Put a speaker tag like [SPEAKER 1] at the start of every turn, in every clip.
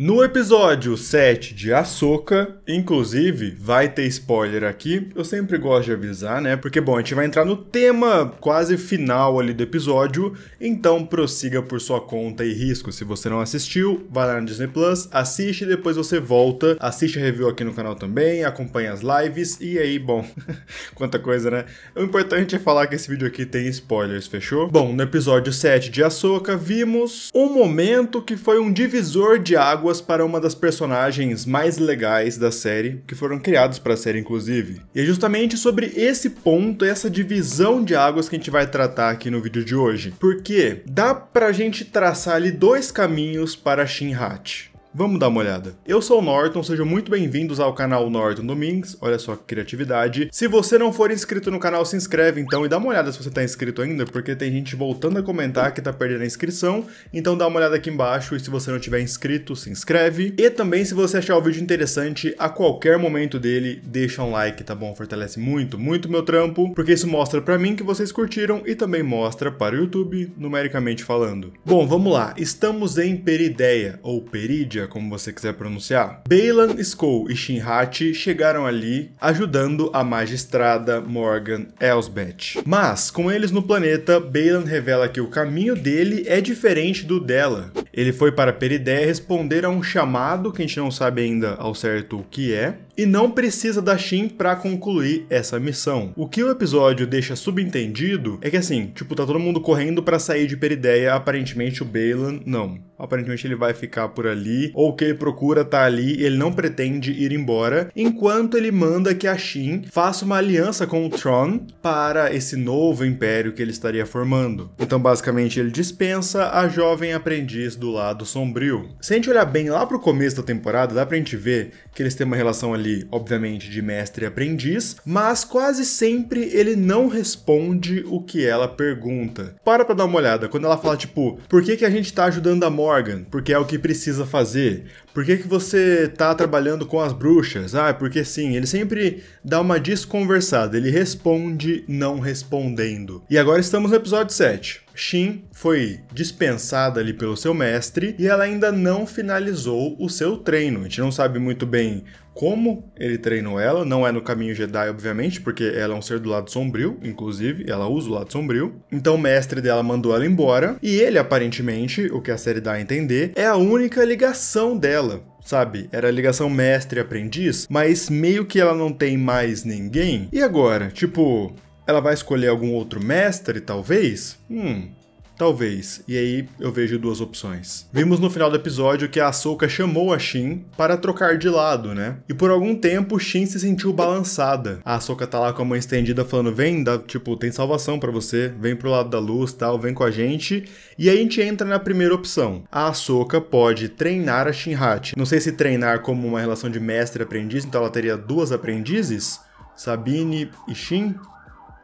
[SPEAKER 1] No episódio 7 de Ahsoka, inclusive, vai ter spoiler aqui. Eu sempre gosto de avisar, né? Porque, bom, a gente vai entrar no tema quase final ali do episódio. Então, prossiga por sua conta e risco. Se você não assistiu, vai lá no Disney Plus, assiste e depois você volta. Assiste a review aqui no canal também, acompanha as lives. E aí, bom, quanta coisa, né? O importante é falar que esse vídeo aqui tem spoilers, fechou? Bom, no episódio 7 de Ahsoka, vimos um momento que foi um divisor de água águas para uma das personagens mais legais da série, que foram criados para a série inclusive. E é justamente sobre esse ponto, essa divisão de águas que a gente vai tratar aqui no vídeo de hoje. Porque dá pra gente traçar ali dois caminhos para Shinhat. Vamos dar uma olhada. Eu sou o Norton, sejam muito bem-vindos ao canal Norton Domingues, olha só que criatividade. Se você não for inscrito no canal, se inscreve então e dá uma olhada se você tá inscrito ainda, porque tem gente voltando a comentar que tá perdendo a inscrição, então dá uma olhada aqui embaixo e se você não tiver inscrito, se inscreve. E também se você achar o vídeo interessante, a qualquer momento dele, deixa um like, tá bom? Fortalece muito, muito meu trampo, porque isso mostra para mim que vocês curtiram e também mostra para o YouTube, numericamente falando. Bom, vamos lá. Estamos em Perideia, ou Perídia, como você quiser pronunciar. Balan, Skoll e Shinhachi chegaram ali ajudando a magistrada Morgan Elsbeth. Mas, com eles no planeta, Balan revela que o caminho dele é diferente do dela. Ele foi para Peridé responder a um chamado que a gente não sabe ainda ao certo o que é, e não precisa da Shin para concluir essa missão. O que o episódio deixa subentendido é que assim, tipo, tá todo mundo correndo para sair de Perideia, aparentemente o Balan não. Aparentemente ele vai ficar por ali, ou o que ele procura tá ali, ele não pretende ir embora, enquanto ele manda que a Shin faça uma aliança com o Tron para esse novo império que ele estaria formando. Então, basicamente, ele dispensa a jovem aprendiz do lado sombrio. Se a gente olhar bem lá pro começo da temporada, dá pra gente ver que eles têm uma relação ali ali, obviamente, de mestre e aprendiz, mas quase sempre ele não responde o que ela pergunta. Para pra dar uma olhada, quando ela fala, tipo, por que, que a gente tá ajudando a Morgan? Porque é o que precisa fazer. Por que, que você tá trabalhando com as bruxas? Ah, porque sim. Ele sempre dá uma desconversada. Ele responde não respondendo. E agora estamos no episódio 7. Shin foi dispensada ali pelo seu mestre e ela ainda não finalizou o seu treino. A gente não sabe muito bem como ele treinou ela, não é no caminho Jedi, obviamente, porque ela é um ser do lado sombrio, inclusive, ela usa o lado sombrio. Então o mestre dela mandou ela embora, e ele, aparentemente, o que a série dá a entender, é a única ligação dela. Sabe, era a ligação mestre-aprendiz, mas meio que ela não tem mais ninguém. E agora? Tipo, ela vai escolher algum outro mestre, talvez? Hum, Talvez. E aí eu vejo duas opções. Vimos no final do episódio que a Ahsoka chamou a Shin para trocar de lado, né? E por algum tempo Shin se sentiu balançada. A Ahsoka tá lá com a mão estendida falando: "Vem, dá, tipo, tem salvação para você, vem pro lado da luz, tal, vem com a gente". E aí a gente entra na primeira opção. A Ahsoka pode treinar a Shinhat. Não sei se treinar como uma relação de mestre aprendiz, então ela teria duas aprendizes, Sabine e Shin,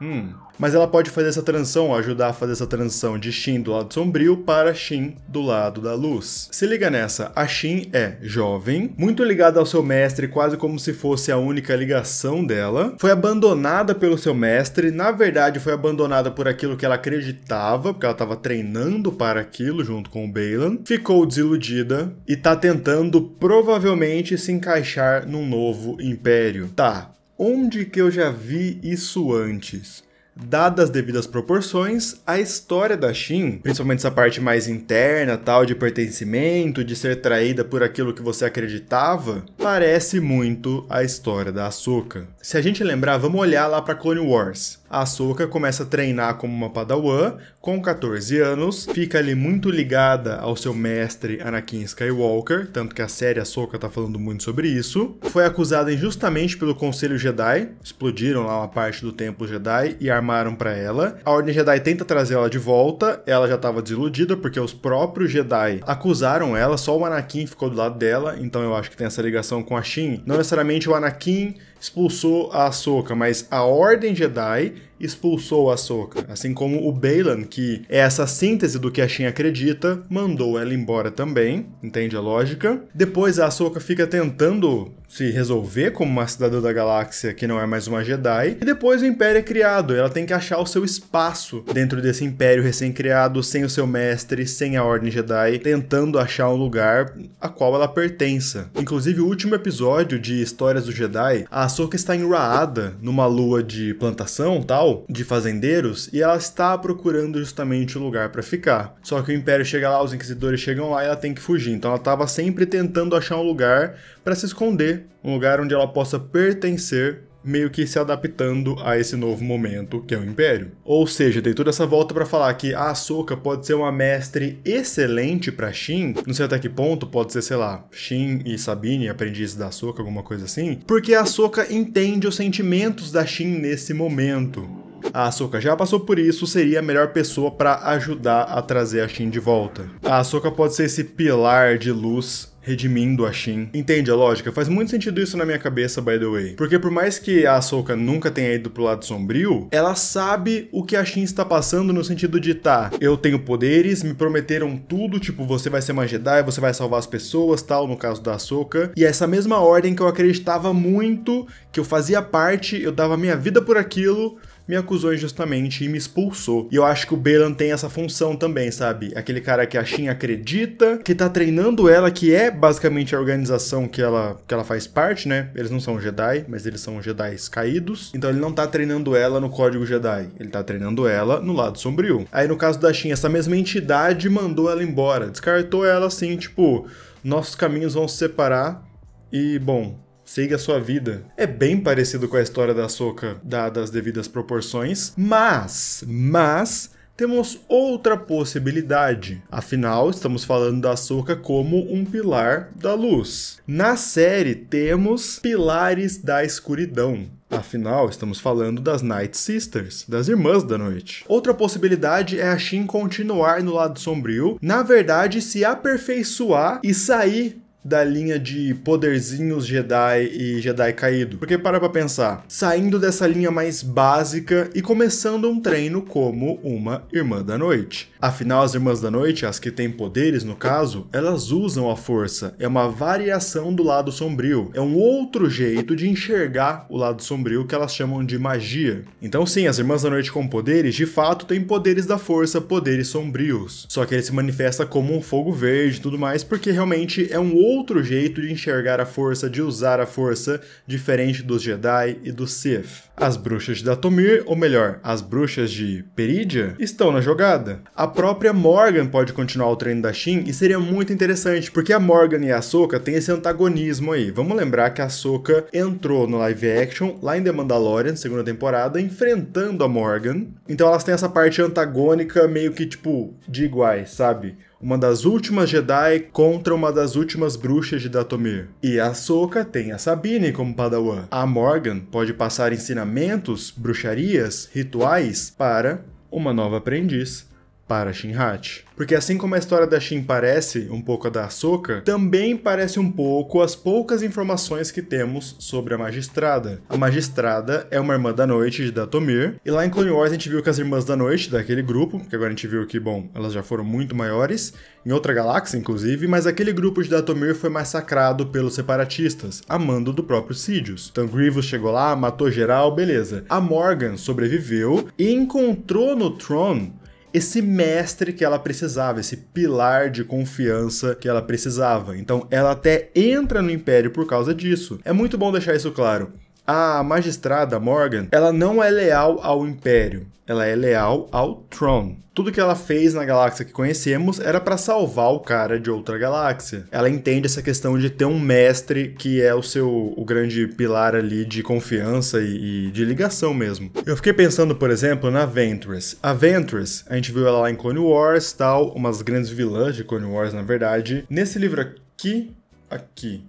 [SPEAKER 1] Hum. Mas ela pode fazer essa transição, ajudar a fazer essa transição de Shin do lado sombrio para Shin do lado da luz. Se liga nessa, a Shin é jovem, muito ligada ao seu mestre, quase como se fosse a única ligação dela. Foi abandonada pelo seu mestre, na verdade foi abandonada por aquilo que ela acreditava, porque ela estava treinando para aquilo junto com o Balan. Ficou desiludida e está tentando provavelmente se encaixar num novo império. Tá, Onde que eu já vi isso antes? Dadas as devidas proporções, a história da Shin, principalmente essa parte mais interna, tal de pertencimento, de ser traída por aquilo que você acreditava, parece muito a história da Ahsoka. Se a gente lembrar, vamos olhar lá para Clone Wars. A Ahsoka começa a treinar como uma padawan, com 14 anos, fica ali muito ligada ao seu mestre Anakin Skywalker, tanto que a série Ahsoka tá falando muito sobre isso. Foi acusada injustamente pelo Conselho Jedi, explodiram lá uma parte do Templo Jedi e armaram para ela. A Ordem Jedi tenta trazer ela de volta, ela já estava desiludida porque os próprios Jedi acusaram ela, só o Anakin ficou do lado dela, então eu acho que tem essa ligação com a Shin. Não necessariamente o Anakin expulsou a Ahsoka, mas a Ordem Jedi expulsou a Soca, assim como o Balan, que é essa síntese do que a Shin acredita, mandou ela embora também, entende a lógica? Depois a Soca fica tentando se resolver como uma cidadã da galáxia que não é mais uma Jedi, e depois o Império é criado, ela tem que achar o seu espaço dentro desse Império recém-criado, sem o seu mestre, sem a Ordem Jedi, tentando achar um lugar a qual ela pertença. Inclusive, o último episódio de Histórias do Jedi, a Soca está enraada numa lua de plantação, tal, rural de fazendeiros e ela está procurando justamente o lugar para ficar. Só que o Império chega lá, os Inquisidores chegam lá e ela tem que fugir. Então ela estava sempre tentando achar um lugar para se esconder, um lugar onde ela possa pertencer meio que se adaptando a esse novo momento que é o Império. Ou seja, tem toda essa volta para falar que a Ahsoka pode ser uma mestre excelente para Shin, não sei até que ponto, pode ser, sei lá, Shin e Sabine, aprendizes da Ahsoka, alguma coisa assim, porque a Ahsoka entende os sentimentos da Shin nesse momento. A Ahsoka já passou por isso, seria a melhor pessoa para ajudar a trazer a Shin de volta. A Ahsoka pode ser esse pilar de luz redimindo a Shin. Entende a lógica? Faz muito sentido isso na minha cabeça, by the way. Porque por mais que a Ahsoka nunca tenha ido pro lado sombrio, ela sabe o que a Shin está passando no sentido de tá, eu tenho poderes, me prometeram tudo, tipo, você vai ser uma Jedi, você vai salvar as pessoas, tal, no caso da Ahsoka. E é essa mesma ordem que eu acreditava muito, que eu fazia parte, eu dava minha vida por aquilo, me acusou injustamente e me expulsou. E eu acho que o Belan tem essa função também, sabe? Aquele cara que a Shin acredita, que tá treinando ela, que é basicamente a organização que ela, que ela faz parte, né? Eles não são Jedi, mas eles são Jedi caídos. Então ele não tá treinando ela no código Jedi, ele tá treinando ela no lado sombrio. Aí no caso da Shin, essa mesma entidade mandou ela embora, descartou ela assim, tipo, nossos caminhos vão se separar e, bom, Siga a sua vida. É bem parecido com a história da Soca, dadas as devidas proporções, mas, mas temos outra possibilidade. Afinal, estamos falando da Soca como um pilar da luz. Na série temos pilares da escuridão. Afinal, estamos falando das Night Sisters, das Irmãs da Noite. Outra possibilidade é a Shin continuar no lado sombrio, na verdade, se aperfeiçoar e sair da linha de poderzinhos Jedi e Jedi caído. Porque para pra pensar, saindo dessa linha mais básica e começando um treino como uma Irmã da Noite. Afinal, as Irmãs da Noite, as que têm poderes no caso, elas usam a força. É uma variação do lado sombrio. É um outro jeito de enxergar o lado sombrio que elas chamam de magia. Então sim, as Irmãs da Noite com poderes, de fato, têm poderes da força, poderes sombrios. Só que ele se manifesta como um fogo verde e tudo mais, porque realmente é um outro outro jeito de enxergar a força, de usar a força, diferente dos Jedi e dos Sith. As bruxas de Datomir, ou melhor, as bruxas de Peridia, estão na jogada. A própria Morgan pode continuar o treino da Shin e seria muito interessante, porque a Morgan e a Ahsoka têm esse antagonismo aí. Vamos lembrar que a Ahsoka entrou no live action lá em The Mandalorian, segunda temporada, enfrentando a Morgan. Então elas têm essa parte antagônica meio que tipo de iguais, sabe? uma das últimas Jedi contra uma das últimas bruxas de Datomir. E a Soka tem a Sabine como padawan. A Morgan pode passar ensinamentos, bruxarias, rituais para uma nova aprendiz para Shinhat. Porque assim como a história da Shin parece um pouco a da Ahsoka, também parece um pouco as poucas informações que temos sobre a Magistrada. A Magistrada é uma irmã da noite de Datomir, e lá em Clone Wars a gente viu que as irmãs da noite, daquele grupo, que agora a gente viu que, bom, elas já foram muito maiores, em outra galáxia inclusive, mas aquele grupo de Datomir foi massacrado pelos separatistas, a mando do próprio Sidious. Então Grievous chegou lá, matou geral, beleza. A Morgan sobreviveu e encontrou no Tron esse mestre que ela precisava, esse pilar de confiança que ela precisava. Então ela até entra no Império por causa disso. É muito bom deixar isso claro a magistrada Morgan, ela não é leal ao Império, ela é leal ao Tron. Tudo que ela fez na galáxia que conhecemos era para salvar o cara de outra galáxia. Ela entende essa questão de ter um mestre que é o seu o grande pilar ali de confiança e, e de ligação mesmo. Eu fiquei pensando, por exemplo, na Ventress. A Ventress, a gente viu ela lá em Clone Wars, tal, umas grandes vilãs de Clone Wars, na verdade. Nesse livro aqui, aqui,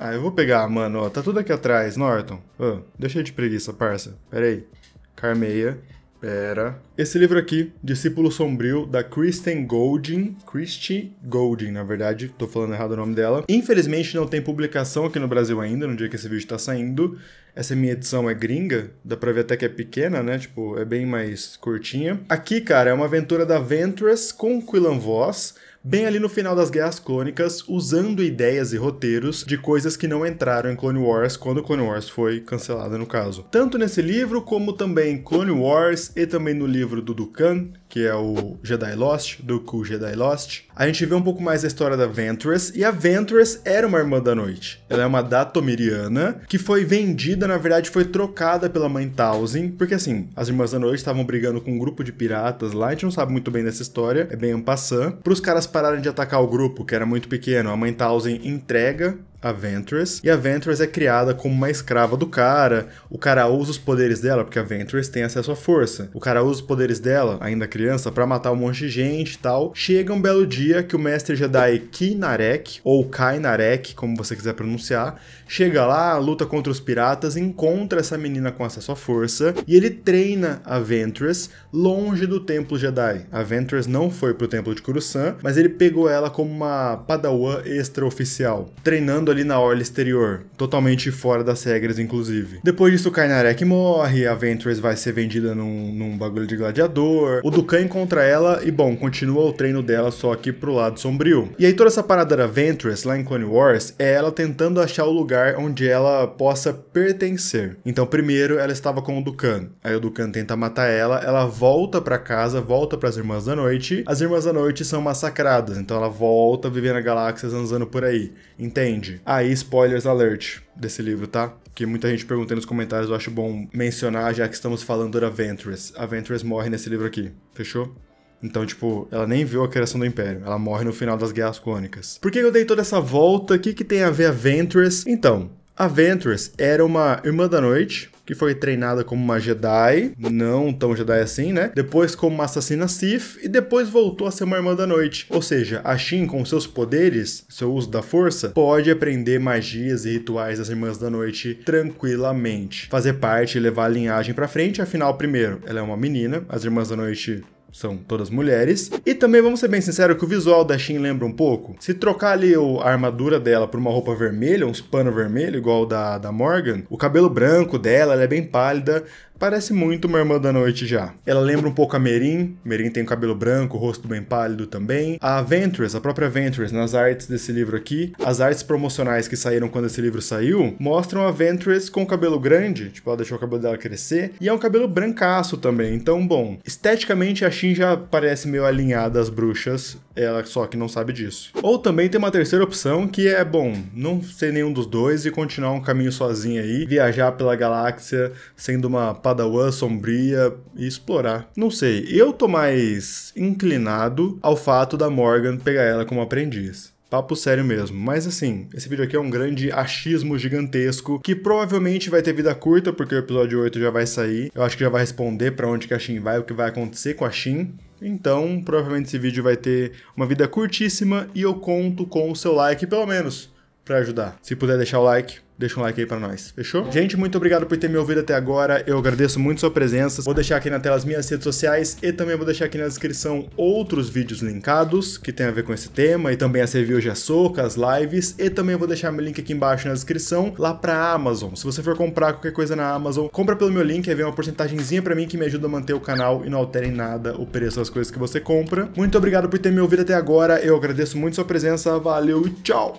[SPEAKER 1] ah, eu vou pegar, mano, ó. Tá tudo aqui atrás, Norton. oh, deixa de preguiça, parça. Pera aí. Carmeia. Pera. Esse livro aqui, Discípulo Sombrio, da Kristen Golding, Christy Golding, na verdade, tô falando errado o nome dela. Infelizmente não tem publicação aqui no Brasil ainda, no dia que esse vídeo tá saindo. Essa minha edição é gringa, dá pra ver até que é pequena, né? Tipo, é bem mais curtinha. Aqui, cara, é uma aventura da Ventress com Quillan Voss, bem ali no final das Guerras Clônicas, usando ideias e roteiros de coisas que não entraram em Clone Wars quando Clone Wars foi cancelada, no caso. Tanto nesse livro, como também Clone Wars e também no livro livro do Dukan, que é o Jedi Lost, Dooku Jedi Lost, a gente vê um pouco mais a história da Ventress, e a Ventress era uma irmã da noite. Ela é uma datomiriana que foi vendida, na verdade foi trocada pela mãe Tausin, porque assim, as irmãs da noite estavam brigando com um grupo de piratas lá, a gente não sabe muito bem dessa história, é bem ampassã. Para os caras pararem de atacar o grupo, que era muito pequeno, a mãe Tausin entrega a Ventress, e a Ventress é criada como uma escrava do cara, o cara usa os poderes dela, porque a Ventress tem acesso à força, o cara usa os poderes dela, ainda criança, para matar um monte de gente e tal. Chega um belo dia que o mestre Jedi Kinarek, ou Kainarek, como você quiser pronunciar, chega lá, luta contra os piratas, encontra essa menina com acesso à força, e ele treina a Ventress longe do templo Jedi. A Ventress não foi pro templo de Coruscant, mas ele pegou ela como uma padawan extraoficial, treinando ali na orla exterior, totalmente fora das regras, inclusive. Depois disso, o Kainarek morre, a Ventress vai ser vendida num, num bagulho de gladiador, o Dukan encontra ela e, bom, continua o treino dela só que pro lado sombrio. E aí toda essa parada da Ventress, lá em Clone Wars, é ela tentando achar o lugar onde ela possa pertencer. Então, primeiro, ela estava com o Dukan. Aí o Dukan tenta matar ela, ela volta para casa, volta para as Irmãs da Noite. As Irmãs da Noite são massacradas, então ela volta vivendo a galáxia zanzando por aí. Entende? Aí, spoilers alert desse livro, tá? Que muita gente perguntando nos comentários, eu acho bom mencionar, já que estamos falando da Ventress. A Ventress morre nesse livro aqui, fechou? Então, tipo, ela nem viu a criação do Império. Ela morre no final das Guerras Cônicas. Por que eu dei toda essa volta? O que, que tem a ver a Ventress? Então, a Ventress era uma irmã da noite que foi treinada como uma Jedi, não tão Jedi assim, né? Depois como uma assassina Sith e depois voltou a ser uma irmã da noite. Ou seja, a Shin com seus poderes, seu uso da força, pode aprender magias e rituais das irmãs da noite tranquilamente, fazer parte e levar a linhagem para frente, afinal primeiro, ela é uma menina, as irmãs da noite são todas mulheres. E também vamos ser bem sinceros que o visual da Shin lembra um pouco. Se trocar ali a armadura dela por uma roupa vermelha, uns pano vermelho, igual da, da Morgan, o cabelo branco dela, ela é bem pálida, Parece muito uma irmã da noite já. Ela lembra um pouco a Merin. Merin tem o cabelo branco, o rosto bem pálido também. A Ventress, a própria Ventress, nas artes desse livro aqui, as artes promocionais que saíram quando esse livro saiu, mostram a Ventress com o cabelo grande, tipo, ela deixou o cabelo dela crescer, e é um cabelo brancaço também. Então, bom, esteticamente a Shin já parece meio alinhada às bruxas, ela só que não sabe disso. Ou também tem uma terceira opção que é, bom, não ser nenhum dos dois e continuar um caminho sozinha aí, viajar pela galáxia sendo uma padawan sombria e explorar. Não sei, eu tô mais inclinado ao fato da Morgan pegar ela como aprendiz. Papo sério mesmo. Mas assim, esse vídeo aqui é um grande achismo gigantesco que provavelmente vai ter vida curta, porque o episódio 8 já vai sair. Eu acho que já vai responder para onde que a Shin vai, o que vai acontecer com a Shin. Então, provavelmente esse vídeo vai ter uma vida curtíssima e eu conto com o seu like, pelo menos para ajudar. Se puder deixar o like, deixa um like aí para nós. Fechou? Gente, muito obrigado por ter me ouvido até agora. Eu agradeço muito sua presença. Vou deixar aqui na tela as minhas redes sociais e também vou deixar aqui na descrição outros vídeos linkados que tem a ver com esse tema e também as reviews de açúcar, as lives e também vou deixar meu link aqui embaixo na descrição lá para Amazon. Se você for comprar qualquer coisa na Amazon, compra pelo meu link, aí vem uma porcentagemzinha para mim que me ajuda a manter o canal e não altera em nada o preço das coisas que você compra. Muito obrigado por ter me ouvido até agora. Eu agradeço muito sua presença. Valeu e tchau.